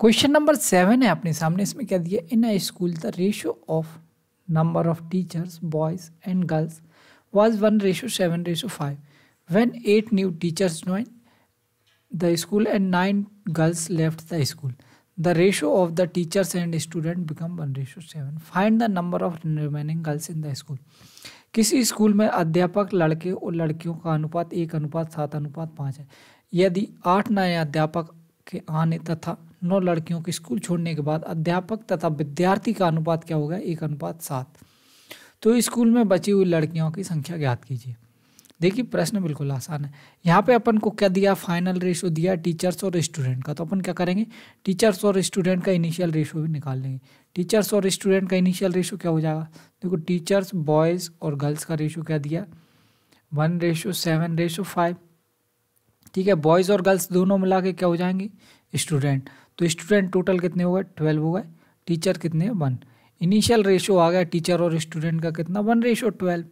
question number seven है अपने सामने इसमें क्या दिया in school the ratio of number of teachers boys and girls was one ratio seven ratio five when eight new teachers join the school and nine girls left the school the ratio of the teachers and student become one ratio seven find the number of remaining girls in the school किसी school में अध्यापक लड़के और लड़कियों का अनुपात एक अनुपात सात अनुपात पाँच है यदि आठ नए अध्यापक के आने तथा नौ लड़कियों के स्कूल छोड़ने के बाद अध्यापक तथा विद्यार्थी का अनुपात क्या होगा एक अनुपात सात तो स्कूल में बची हुई लड़कियों की संख्या ज्ञात कीजिए देखिए प्रश्न बिल्कुल आसान है यहाँ पे अपन को क्या दिया फाइनल रेशो दिया टीचर्स और स्टूडेंट का तो अपन क्या करेंगे टीचर्स और स्टूडेंट का इनिशियल रेशो भी निकाल लेंगे टीचर्स और स्टूडेंट का इनिशियल रेशो क्या हो जाएगा देखो टीचर्स बॉयज़ और गर्ल्स का रेशो क्या दिया one ratio seven ratio five ठीक है बॉयज़ और गर्ल्स दोनों मिला के क्या हो जाएंगे स्टूडेंट तो स्टूडेंट टोटल कितने हो गए ट्वेल्व हो गए टीचर कितने वन इनिशियल रेशो आ गया टीचर और स्टूडेंट का कितना वन रेशो ट्वेल्व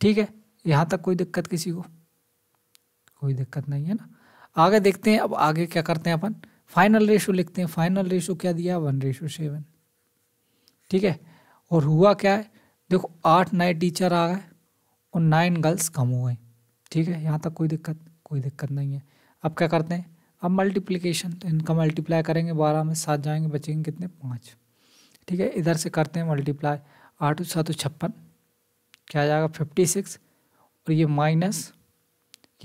ठीक है यहाँ तक कोई दिक्कत किसी को कोई दिक्कत नहीं है ना आगे देखते हैं अब आगे क्या करते हैं अपन फाइनल रेशो लिखते हैं फाइनल रेशो क्या दिया वन रेशो सेवन ठीक है और हुआ क्या है देखो आठ नए टीचर आ गए और नाइन गर्ल्स कम हो गए ठीक है यहाँ तक कोई दिक्कत कोई दिक्कत नहीं है अब क्या करते हैं अब मल्टीप्लिकेशन तो इनका मल्टीप्लाई करेंगे बारह में सात जाएंगे बचेंगे कितने पाँच ठीक है इधर से करते हैं मल्टीप्लाई आठ सात छप्पन क्या आ जाएगा फिफ्टी सिक्स और ये माइनस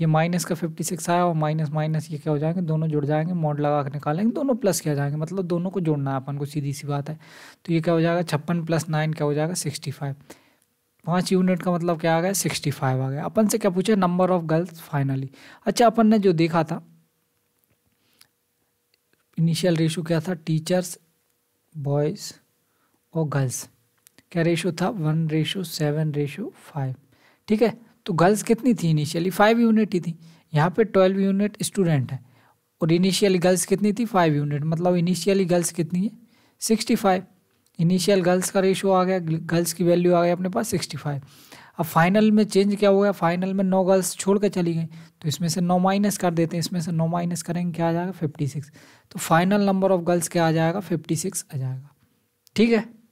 ये माइनस का फिफ्टी सिक्स आया और माइनस माइनस ये क्या हो जाएंगे दोनों जुड़ जाएंगे मोड लगा कर निकालेंगे दोनों प्लस किया जाएंगे मतलब दोनों को जोड़ना है अपन को सीधी सी बात है तो ये क्या हो जाएगा छप्पन प्लस नाइन क्या हो जाएगा सिक्सटी फाइव पाँच यूनिट का मतलब क्या आ गया सिक्सटी फाइव आ गया अपन से क्या पूछा नंबर ऑफ गर्ल्स फाइनली अच्छा अपन ने जो देखा था इनिशियल रेशो क्या था टीचर्स बॉयज़ और गर्ल्स क्या रेशो था one ratio seven ratio five ठीक है तो गर्ल्स कितनी थी इनिशियली फाइव यूनिट ही थी यहाँ पे ट्वेल्व यूनिट स्टूडेंट है और इनिशियली गर्ल्स कितनी थी फाइव यूनिट मतलब इनिशियली गर्ल्स कितनी है सिक्सटी फाइव इनिशियल गर्ल्स का रेशो आ गया गर्ल्स की वैल्यू आ गई अपने पास सिक्सटी फाइव अब फाइनल में चेंज क्या हो गया फाइनल में नौ गर्ल्स छोड़ कर चली गई तो इसमें से नौ माइनस कर देते हैं इसमें से नौ माइनस करेंगे क्या आ जाएगा फिफ्टी सिक्स तो फाइनल नंबर ऑफ गर्ल्स क्या आ जाएगा फिफ्टी सिक्स आ जाएगा ठीक है